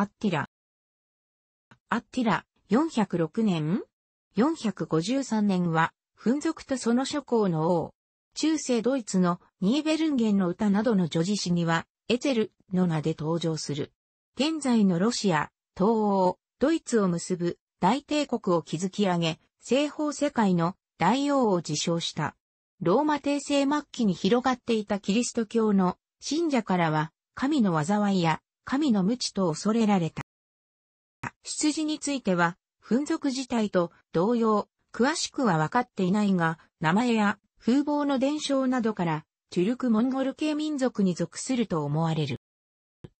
アッティラ。アッティラ、406年 ?453 年は、粉族とその諸侯の王。中世ドイツのニーベルンゲンの歌などの女子詩には、エゼルの名で登場する。現在のロシア、東欧、ドイツを結ぶ大帝国を築き上げ、西方世界の大王を自称した。ローマ帝政末期に広がっていたキリスト教の信者からは、神の災いや神の無知と恐れられた。羊については、粉族自体と同様、詳しくは分かっていないが、名前や風貌の伝承などから、トゥルクモンゴル系民族に属すると思われる。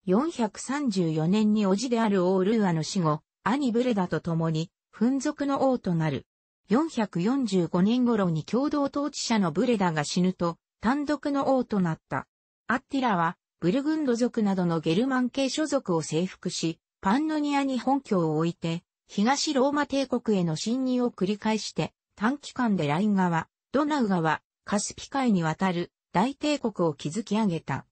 434年に叔父であるオールーアの死後、兄ブレダと共に、粉族の王となる。445年頃に共同統治者のブレダが死ぬと、単独の王となった。アッティラは、ブルグンド族などのゲルマン系諸族を征服し、パンノニアに本拠を置いて、東ローマ帝国への侵入を繰り返して、短期間でライン川、ドナウ川、カスピ海に渡る大帝国を築き上げた。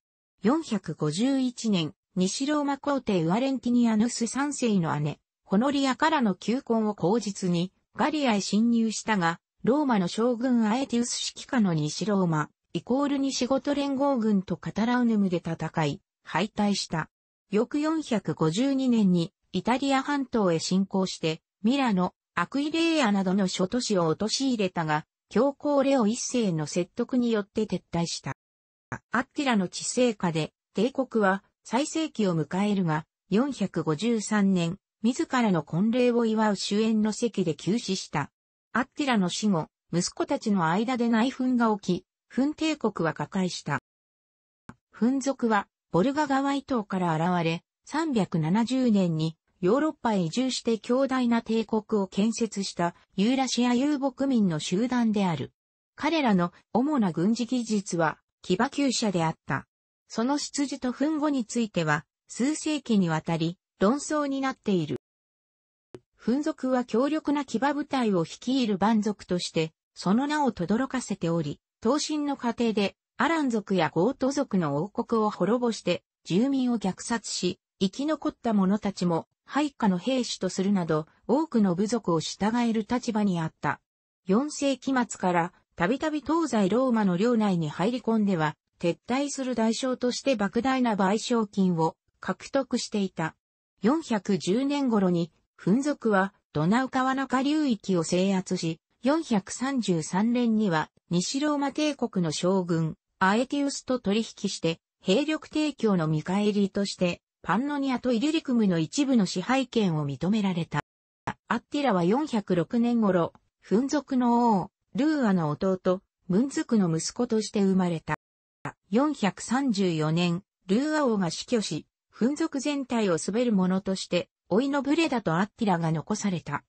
451年、西ローマ皇帝ウアレンティニアヌス3世の姉、ホノリアからの求婚を口実に、ガリアへ侵入したが、ローマの将軍アエティウス指揮下の西ローマ、イコールに仕事連合軍とカタラウネムで戦い、敗退した。翌452年にイタリア半島へ侵攻して、ミラノ、アクイレイアなどの諸都市を陥れたが、教皇レオ一世の説得によって撤退した。アッティラの治世下で、帝国は最盛期を迎えるが、453年、自らの婚礼を祝う主演の席で急死した。アッティラの死後、息子たちの間で内紛が起き、奮帝国は瓦解した。奮族は、ボルガ川伊東から現れ、370年にヨーロッパへ移住して強大な帝国を建設したユーラシア遊牧民の集団である。彼らの主な軍事技術は騎馬厩舎であった。その出自と奮語については数世紀にわたり論争になっている。奮族は強力な騎馬部隊を率いる蛮族として、その名を轟かせており、東進の過程で、アラン族やゴート族の王国を滅ぼして、住民を虐殺し、生き残った者たちも、配下の兵士とするなど、多くの部族を従える立場にあった。4世紀末から、たびたび東西ローマの領内に入り込んでは、撤退する代償として莫大な賠償金を獲得していた。410年頃に、紛族はドナウ川中流域を制圧し、433年には西ローマ帝国の将軍、アエティウスと取引して、兵力提供の見返りとして、パンノニアとイリュリクムの一部の支配権を認められた。アッティラは406年頃、フン族の王、ルーアの弟、ムンズクの息子として生まれた。434年、ルーア王が死去し、フン族全体を滑る者として、老いのブレダとアッティラが残された。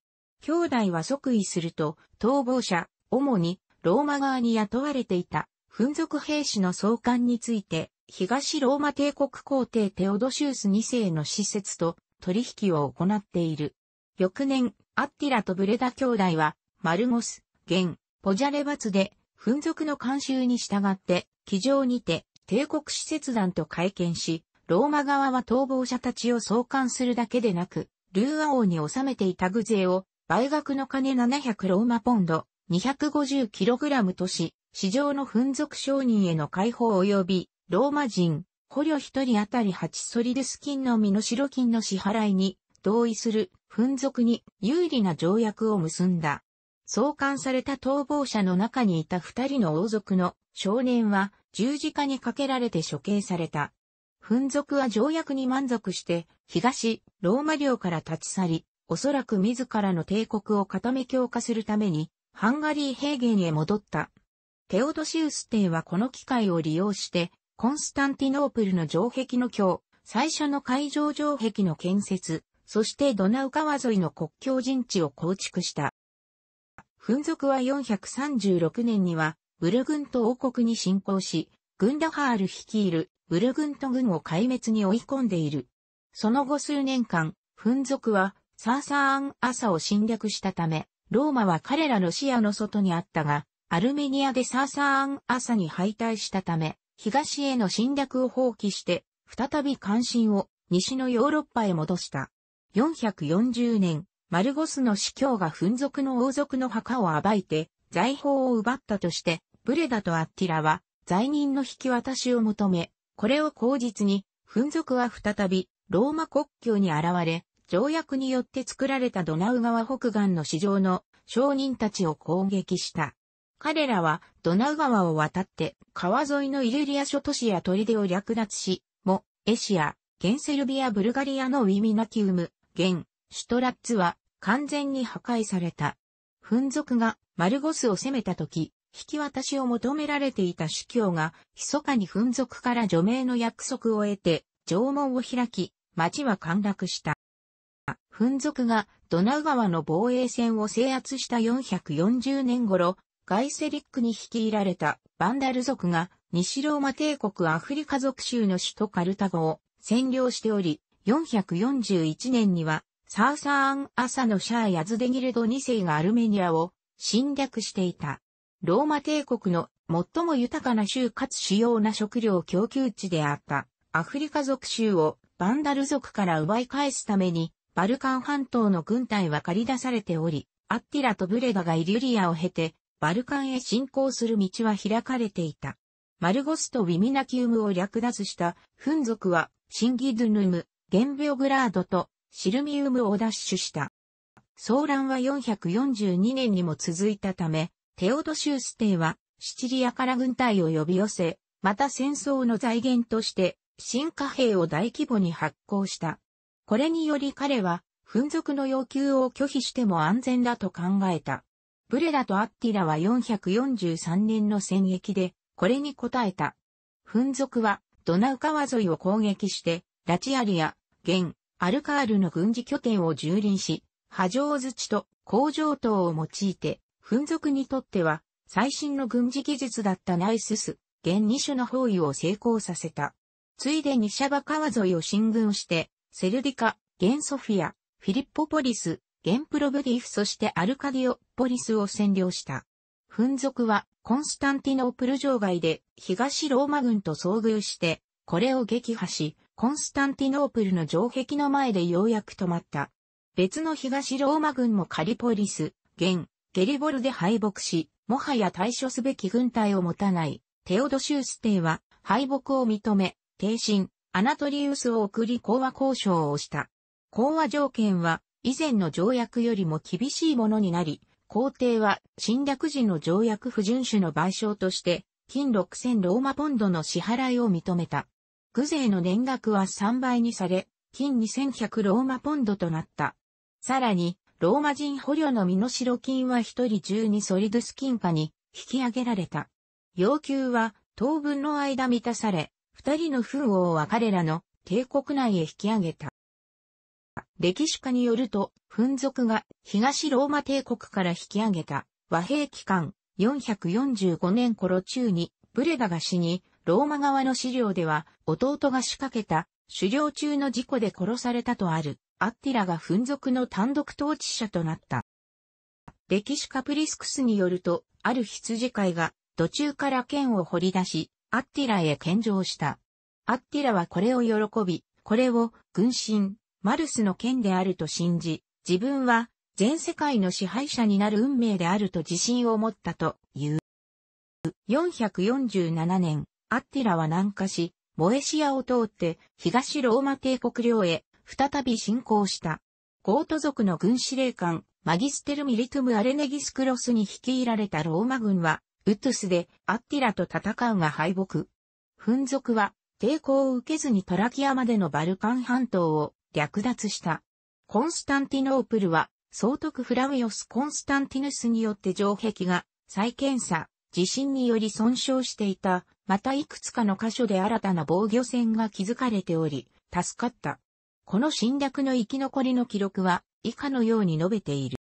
兄弟は即位すると、逃亡者、主にローマ側に雇われていた、紛族兵士の送還について、東ローマ帝国皇帝テオドシウス2世の施設と取引を行っている。翌年、アッティラとブレダ兄弟は、マルモス、ゲン、ポジャレバツで、紛族の慣習に従って、騎乗にて、帝国使節団と会見し、ローマ側は逃亡者たちを送還するだけでなく、ルーア王に収めていた具税を売額の金700ローマポンド、2 5 0ラムとし、市場の紛属商人への解放及び、ローマ人、捕虜一人当たり8ソリデス金の身代金の支払いに同意する紛属に有利な条約を結んだ。送還された逃亡者の中にいた二人の王族の少年は十字架にかけられて処刑された。紛属は条約に満足して東ローマ領から立ち去り、おそらく自らの帝国を固め強化するために、ハンガリー平原へ戻った。テオドシウス帝はこの機会を利用して、コンスタンティノープルの城壁の強、最初の海上城壁の建設、そしてドナウ川沿いの国境陣地を構築した。噴族は436年には、ブルグント王国に侵攻し、グンダハール率いるブルグント軍を壊滅に追い込んでいる。その後数年間、噴族はサーサーン朝を侵略したため、ローマは彼らの視野の外にあったが、アルメニアでサーサーン朝に敗退したため、東への侵略を放棄して、再び関心を西のヨーロッパへ戻した。440年、マルゴスの司教が粉族の王族の墓を暴いて、財宝を奪ったとして、ブレダとアッティラは、罪人の引き渡しを求め、これを口実に、粉族は再び、ローマ国境に現れ、条約によって作られたドナウ川北岸の市場の商人たちを攻撃した。彼らはドナウ川を渡って川沿いのイュリア諸都市や砦を略奪し、も、エシア、現セルビア・ブルガリアのウィミナキウム、現、シュトラッツは完全に破壊された。ン族がマルゴスを攻めた時、引き渡しを求められていた主教が、密かにン族から除名の約束を得て、城門を開き、町は陥落した。ン族がドナウ川の防衛線を制圧した440年頃、ガイセリックに率いられたバンダル族が西ローマ帝国アフリカ族州の首都カルタゴを占領しており、441年にはサーサーン・アサのシャー・ヤズデギルド2世がアルメニアを侵略していた。ローマ帝国の最も豊かな州かつ主要な食料供給地であったアフリカ族州をバンダル族から奪い返すためにバルカン半島の軍隊は借り出されており、アッティラとブレガがイリュリアを経て、バルカンへ侵攻する道は開かれていた。マルゴスとウィミナキウムを略奪した、フン族は、シンギドゥヌム、ゲンビオグラードと、シルミウムを奪取した。騒乱は442年にも続いたため、テオドシュース帝は、シチリアから軍隊を呼び寄せ、また戦争の財源として、新貨幣を大規模に発行した。これにより彼は、紛族の要求を拒否しても安全だと考えた。ブレラとアッティラは443年の戦役で、これに応えた。紛族は、ドナウ川沿いを攻撃して、ラチアリア、ゲン、アルカールの軍事拠点を蹂躙し、波状土と工場等を用いて、紛族にとっては、最新の軍事技術だったナイスス、ゲン2種の包囲を成功させた。ついでにシャバ川沿いを進軍して、セルディカ、ゲンソフィア、フィリッポポリス、ゲンプロブディフそしてアルカディオポリスを占領した。紛族はコンスタンティノープル城外で東ローマ軍と遭遇して、これを撃破し、コンスタンティノープルの城壁の前でようやく止まった。別の東ローマ軍もカリポリス、現、ゲリボルで敗北し、もはや対処すべき軍隊を持たない、テオドシュース帝は敗北を認め、停神、アナトリウスを送り講和交渉をした。講和条件は以前の条約よりも厳しいものになり、皇帝は侵略時の条約不遵守の賠償として金6000ローマポンドの支払いを認めた。具税の年額は3倍にされ、金2100ローマポンドとなった。さらに、ローマ人捕虜の身代金は1人12ソリドゥス金貨に引き上げられた。要求は当分の間満たされ、二人の封王は彼らの帝国内へ引き上げた。歴史家によると、噴族が東ローマ帝国から引き上げた和平期間445年頃中にブレダが死に、ローマ側の資料では弟が仕掛けた狩猟中の事故で殺されたとあるアッティラが噴族の単独統治者となった。歴史家プリスクスによると、ある羊飼いが途中から剣を掘り出し、アッティラへ献上した。アッティラはこれを喜び、これを軍神、マルスの剣であると信じ、自分は全世界の支配者になる運命であると自信を持ったという。447年、アッティラは南下し、モエシアを通って東ローマ帝国領へ再び侵攻した。ゴート族の軍司令官、マギステル・ミリトゥム・アレネギスクロスに率いられたローマ軍は、ウトゥスでアッティラと戦うが敗北。紛族は抵抗を受けずにトラキアまでのバルカン半島を略奪した。コンスタンティノープルは総督フラウィオス・コンスタンティヌスによって城壁が再検査、地震により損傷していた、またいくつかの箇所で新たな防御線が築かれており、助かった。この侵略の生き残りの記録は以下のように述べている。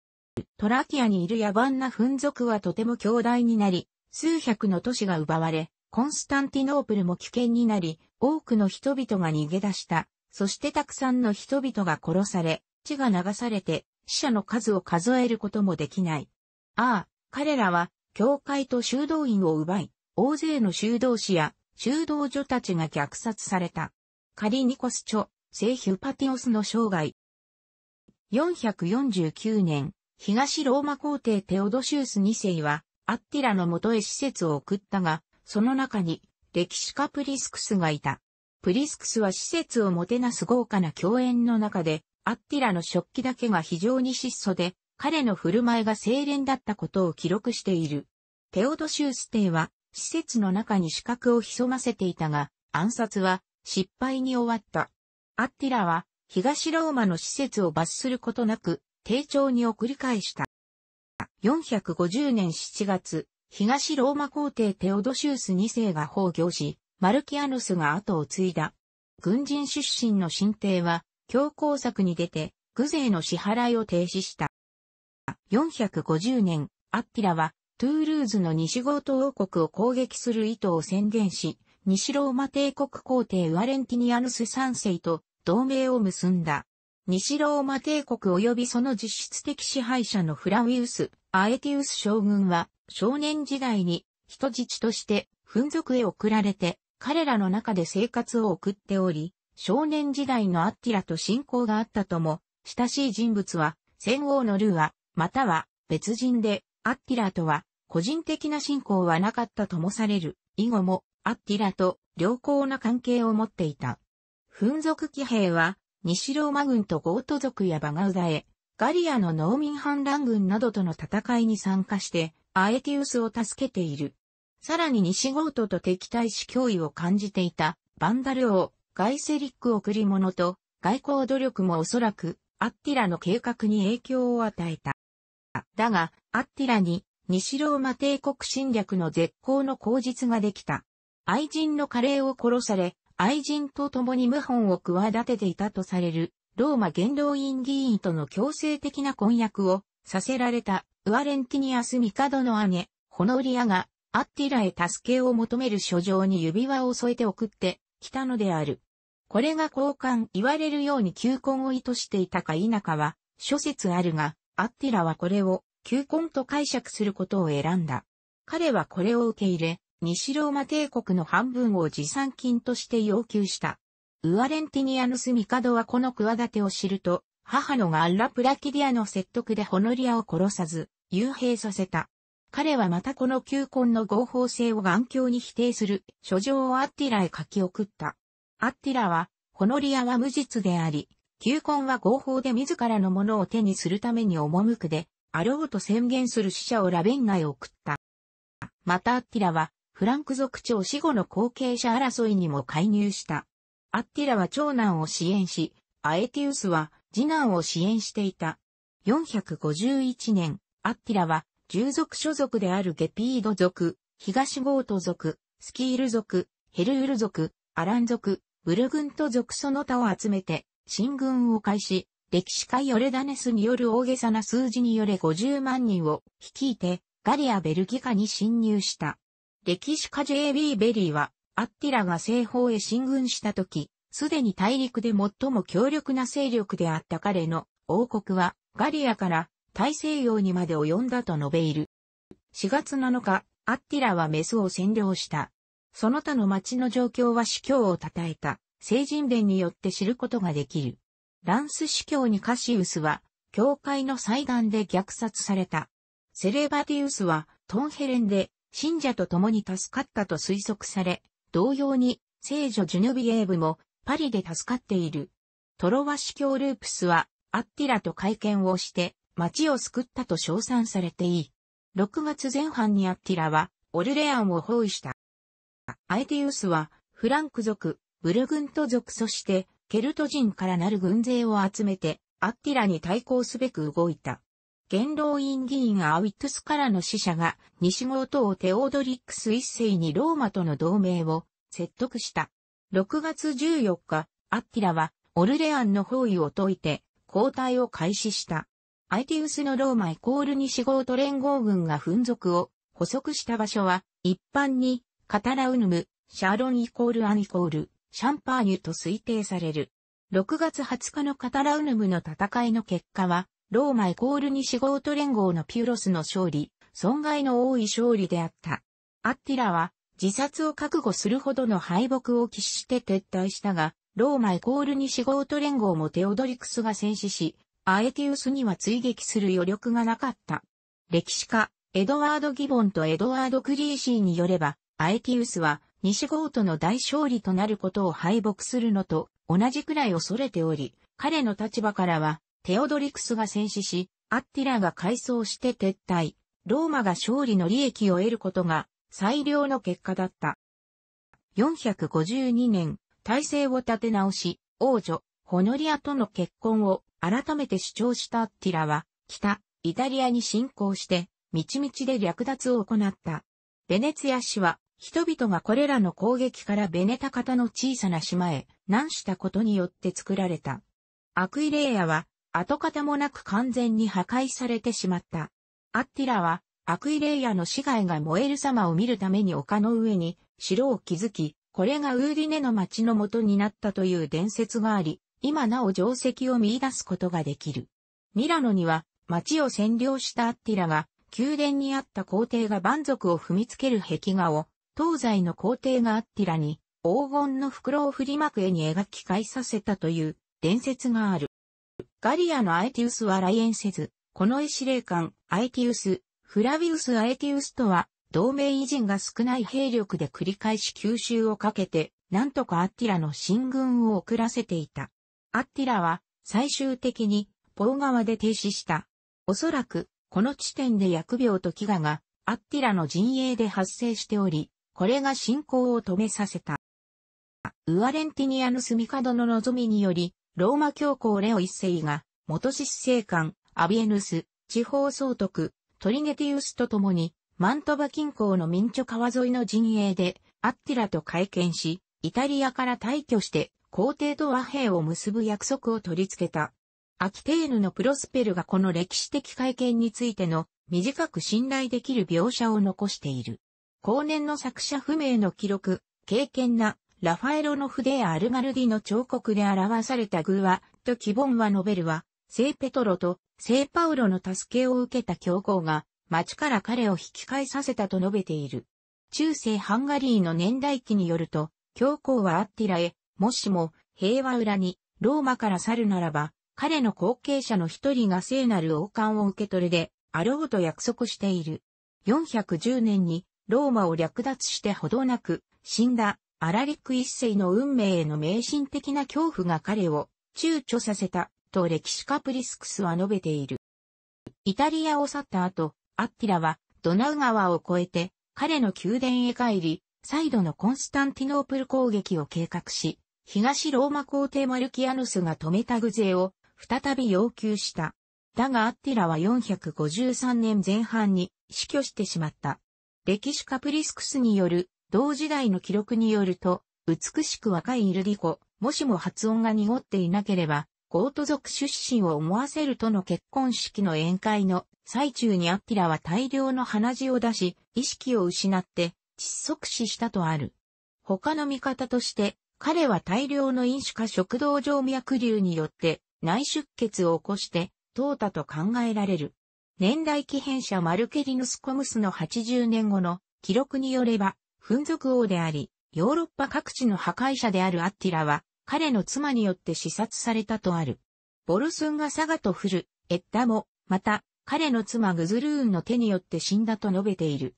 トラキアにいる野蛮な紛族はとても強大になり、数百の都市が奪われ、コンスタンティノープルも危険になり、多くの人々が逃げ出した。そしてたくさんの人々が殺され、血が流されて、死者の数を数えることもできない。ああ、彼らは、教会と修道院を奪い、大勢の修道士や修道女たちが虐殺された。カリニコス著、聖ヒュパティオスの生涯。449年、東ローマ皇帝テオドシウス2世は、アッティラの元へ施設を送ったが、その中に、歴史家プリスクスがいた。プリスクスは施設をもてなす豪華な共演の中で、アッティラの食器だけが非常に質素で、彼の振る舞いが精錬だったことを記録している。テオドシュース帝は、施設の中に資格を潜ませていたが、暗殺は失敗に終わった。アッティラは、東ローマの施設を罰することなく、丁重に送り返した。450年7月、東ローマ皇帝テオドシウス2世が崩御し、マルキアヌスが後を継いだ。軍人出身の新帝は、強硬策に出て、具税の支払いを停止した。450年、アッティラは、トゥールーズの西ゴート王国を攻撃する意図を宣言し、西ローマ帝国皇帝ワレンティニアヌス3世と同盟を結んだ。西ローマ帝国及びその実質的支配者のフラウィウス、アエティウス将軍は少年時代に人質として紛族へ送られて彼らの中で生活を送っており、少年時代のアッティラと親交があったとも、親しい人物は、戦王のルーア、または別人で、アッティラとは、個人的な信仰はなかったともされる、以後も、アッティラと良好な関係を持っていた。紛族騎兵は、西ローマ軍とゴート族やバガウダへ、ガリアの農民反乱軍などとの戦いに参加して、アエティウスを助けている。さらに西ゴートと敵対し脅威を感じていた、バンダル王、ガイセリック贈り物と、外交努力もおそらく、アッティラの計画に影響を与えた。だが、アッティラに、西ローマ帝国侵略の絶好の口実ができた。愛人のカレーを殺され、愛人と共に謀反を企てていたとされるローマ元老院議員との強制的な婚約をさせられたウアレンティニアスミカドの姉、ホノリアがアッティラへ助けを求める書状に指輪を添えて送ってきたのである。これが交換言われるように求婚を意図していたか否かは諸説あるが、アッティラはこれを求婚と解釈することを選んだ。彼はこれを受け入れ、西ローマ帝国の半分を持参金として要求した。ウアレンティニアヌスドはこの企てを知ると、母のガッラ・プラキディアの説得でホノリアを殺さず、幽閉させた。彼はまたこの求婚の合法性を眼鏡に否定する書状をアッティラへ書き送った。アッティラは、ホノリアは無実であり、求婚は合法で自らのものを手にするために赴くで、あろうと宣言する死者をラベンガへ送った。またアッティラは、フランク族長死後の後継者争いにも介入した。アッティラは長男を支援し、アエティウスは次男を支援していた。451年、アッティラは従属所属であるゲピード族、東ゴート族、スキール族、ヘルウル族、アラン族、ブルグント族その他を集めて、進軍を開始、歴史家ヨレダネスによる大げさな数字によれ50万人を率いて、ガリア・ベルギカに侵入した。歴史家 JB ベリーは、アッティラが西方へ進軍した時、すでに大陸で最も強力な勢力であった彼の王国はガリアから大西洋にまで及んだと述べいる。4月7日、アッティラはメスを占領した。その他の町の状況は司教を称えた、聖人伝によって知ることができる。ランス司教にカシウスは、教会の祭壇で虐殺された。セレバティウスは、トンヘレンで、信者と共に助かったと推測され、同様に、聖女ジュヌビエーブもパリで助かっている。トロワ司教ループスは、アッティラと会見をして、町を救ったと称賛されていい。6月前半にアッティラは、オルレアンを包囲した。アエティウスは、フランク族、ブルグント族そして、ケルト人からなる軍勢を集めて、アッティラに対抗すべく動いた。元老院議員アウィトスからの使者が、西号島テオドリックス一世にローマとの同盟を説得した。6月14日、アッティラは、オルレアンの包囲を解いて、交代を開始した。アイティウスのローマイコール西号と連合軍が紛属を捕捉した場所は、一般に、カタラウヌム、シャロンイコールアンイコール、シャンパーニュと推定される。6月20日のカタラウヌムの戦いの結果は、ローマイコール西ゴート連合のピュロスの勝利、損害の多い勝利であった。アッティラは自殺を覚悟するほどの敗北を喫して撤退したが、ローマイコール西ゴート連合もテオドリクスが戦死し、アエティウスには追撃する余力がなかった。歴史家、エドワード・ギボンとエドワード・クリーシーによれば、アエティウスは西ゴートの大勝利となることを敗北するのと同じくらい恐れており、彼の立場からはテオドリクスが戦死し、アッティラが改装して撤退、ローマが勝利の利益を得ることが最良の結果だった。452年、体制を立て直し、王女、ホノリアとの結婚を改めて主張したアッティラは、北、イタリアに侵攻して、道々で略奪を行った。ベネツィア氏は、人々がこれらの攻撃からベネタ方の小さな島へ難したことによって作られた。アクイレイアは跡形もなく完全に破壊されてしまった。アッティラは、アクイレイヤの死骸が燃える様を見るために丘の上に城を築き、これがウーディネの町の元になったという伝説があり、今なお定石を見出すことができる。ミラノには、町を占領したアッティラが、宮殿にあった皇帝が蛮族を踏みつける壁画を、東西の皇帝がアッティラに、黄金の袋を振りまく絵に描き返させたという伝説がある。ガリアのアエティウスは来園せず、この絵司令官、アエティウス、フラビウス・アエティウスとは、同盟偉人が少ない兵力で繰り返し吸収をかけて、なんとかアッティラの進軍を遅らせていた。アッティラは、最終的に、ポー川で停止した。おそらく、この地点で薬病と飢餓が、アッティラの陣営で発生しており、これが進行を止めさせた。ウアレンティニアの住み角の望みにより、ローマ教皇レオ一世が、元執政官、アビエヌス、地方総督、トリネティウスと共に、マントバ近郊の民著川沿いの陣営で、アッティラと会見し、イタリアから退去して、皇帝と和平を結ぶ約束を取り付けた。アキテーヌのプロスペルがこの歴史的会見についての短く信頼できる描写を残している。後年の作者不明の記録、敬虔なラファエロの筆やアルガルディの彫刻で表された偶話と希望は述べるは、聖ペトロと聖パウロの助けを受けた教皇が、町から彼を引き返させたと述べている。中世ハンガリーの年代記によると、教皇はアッティラへ、もしも平和裏にローマから去るならば、彼の後継者の一人が聖なる王冠を受け取るで、あろうと約束している。410年にローマを略奪してほどなく、死んだアラリック一世の運命への迷信的な恐怖が彼を躊躇させたと歴史家プリスクスは述べている。イタリアを去った後、アッティラはドナウ川を越えて彼の宮殿へ帰り、再度のコンスタンティノープル攻撃を計画し、東ローマ皇帝マルキアヌスが止めた具勢を再び要求した。だがアッティラは453年前半に死去してしまった。歴史家プリスクスによる同時代の記録によると、美しく若いイルリコ、もしも発音が濁っていなければ、ゴート族出身を思わせるとの結婚式の宴会の最中にアッティラは大量の鼻血を出し、意識を失って窒息死したとある。他の見方として、彼は大量の飲酒か食道静脈瘤によって内出血を起こして淘汰と考えられる。年代記編者マルケリヌスコムスの80年後の記録によれば、ン族王であり、ヨーロッパ各地の破壊者であるアッティラは、彼の妻によって視察されたとある。ボルスンがサガとフル、エッダも、また、彼の妻グズルーンの手によって死んだと述べている。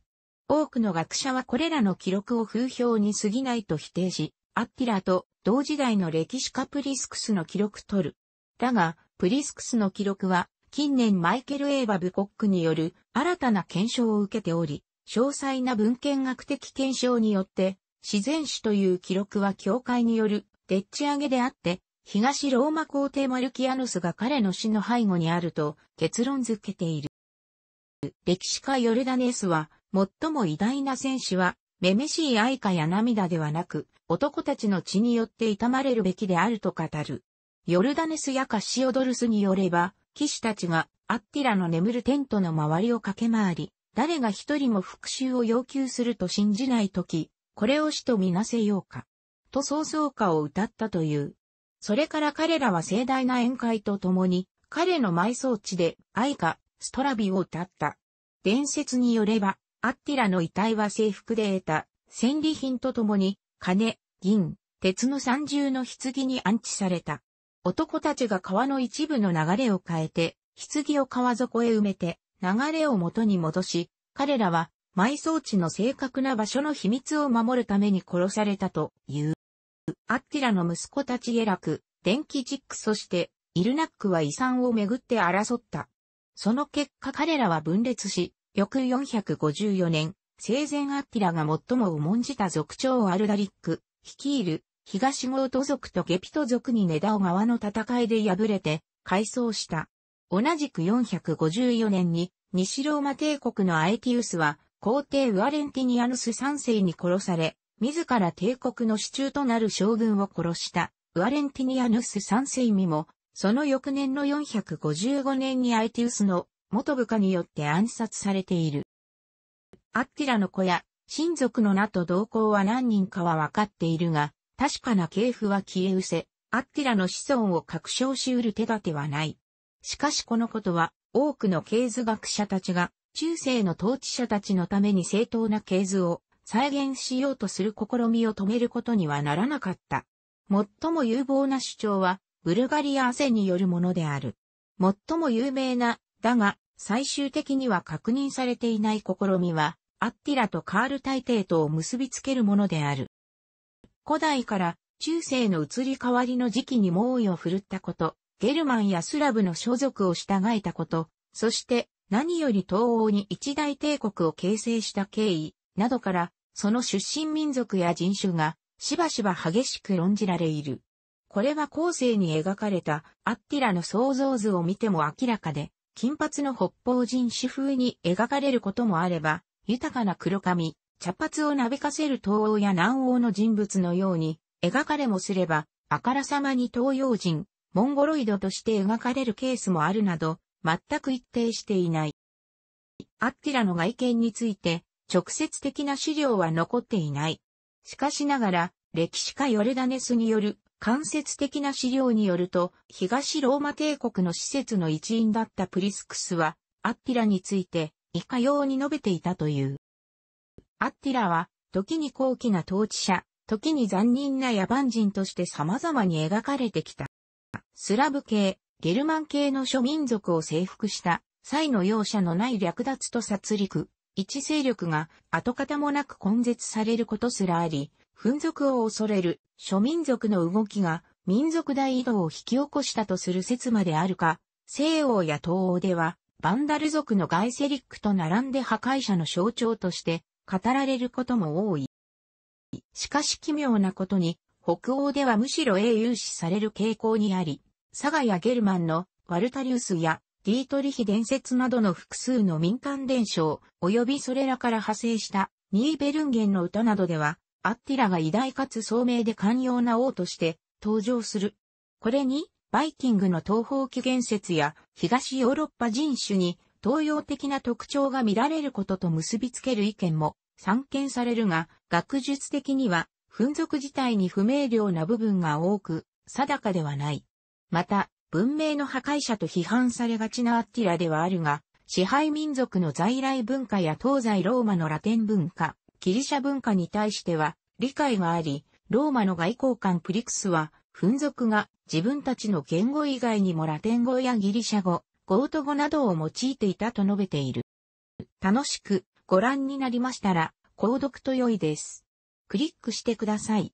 多くの学者はこれらの記録を風評に過ぎないと否定し、アッティラと同時代の歴史家プリスクスの記録取る。だが、プリスクスの記録は、近年マイケル・エーバ・ブコックによる新たな検証を受けており、詳細な文献学的検証によって、自然史という記録は教会による、でっち上げであって、東ローマ皇帝マルキアヌスが彼の死の背後にあると結論づけている。歴史家ヨルダネスは、最も偉大な戦士は、めめしい愛花や涙ではなく、男たちの血によって痛まれるべきであると語る。ヨルダネスやカシオドルスによれば、騎士たちがアッティラの眠るテントの周りを駆け回り、誰が一人も復讐を要求すると信じないとき、これを死とみなせようか。と創造歌を歌ったという。それから彼らは盛大な宴会とともに、彼の埋葬地で愛歌、ストラビを歌った。伝説によれば、アッティラの遺体は制服で得た、戦利品とともに、金、銀、鉄の三重の棺に安置された。男たちが川の一部の流れを変えて、棺を川底へ埋めて、流れを元に戻し、彼らは埋葬地の正確な場所の秘密を守るために殺されたという。アッティラの息子たちエラク、電気ジックそしてイルナックは遺産をめぐって争った。その結果彼らは分裂し、翌454年、生前アッティラが最も重んじた族長アルダリック、率いる東ゴート族とゲピト族にネダオ側の戦いで敗れて、改装した。同じく454年に西ローマ帝国のアエティウスは皇帝ウアレンティニアヌス3世に殺され、自ら帝国の支柱となる将軍を殺したウアレンティニアヌス3世にも、その翌年の455年にアエティウスの元部下によって暗殺されている。アッティラの子や親族の名と同行は何人かは分かっているが、確かな系譜は消え失せ、アッティラの子孫を確証し得る手立てはない。しかしこのことは、多くの経図学者たちが、中世の統治者たちのために正当な経図を再現しようとする試みを止めることにはならなかった。最も有望な主張は、ブルガリア汗によるものである。最も有名な、だが、最終的には確認されていない試みは、アッティラとカール大帝とを結びつけるものである。古代から中世の移り変わりの時期に猛威を振るったこと、ゲルマンやスラブの所属を従えたこと、そして何より東欧に一大帝国を形成した経緯などから、その出身民族や人種がしばしば激しく論じられいる。これは後世に描かれたアッティラの想像図を見ても明らかで、金髪の北方人種風に描かれることもあれば、豊かな黒髪、茶髪をなびかせる東欧や南欧の人物のように描かれもすれば、あからさまに東洋人、モンゴロイドとして描かれるケースもあるなど、全く一定していない。アッティラの外見について、直接的な資料は残っていない。しかしながら、歴史家ヨルダネスによる間接的な資料によると、東ローマ帝国の施設の一員だったプリスクスは、アッティラについて、以下ように述べていたという。アッティラは、時に高貴な統治者、時に残忍な野蛮人として様々に描かれてきた。スラブ系、ゲルマン系の諸民族を征服した際の容赦のない略奪と殺戮、一勢力が跡形もなく根絶されることすらあり、紛族を恐れる諸民族の動きが民族大移動を引き起こしたとする説まであるか、西欧や東欧では、バンダル族のガイセリックと並んで破壊者の象徴として語られることも多い。しかし奇妙なことに、北欧ではむしろ英雄視される傾向にあり、佐賀やゲルマンのワルタリウスやディートリヒ伝説などの複数の民間伝承、及びそれらから派生したニーベルンゲンの歌などでは、アッティラが偉大かつ聡明で寛容な王として登場する。これに、バイキングの東方起源説や東ヨーロッパ人種に東洋的な特徴が見られることと結びつける意見も散見されるが、学術的には噴属自体に不明瞭な部分が多く、定かではない。また、文明の破壊者と批判されがちなアッティラではあるが、支配民族の在来文化や東西ローマのラテン文化、ギリシャ文化に対しては理解があり、ローマの外交官プリクスは、噴族が自分たちの言語以外にもラテン語やギリシャ語、ゴート語などを用いていたと述べている。楽しくご覧になりましたら、購読と良いです。クリックしてください。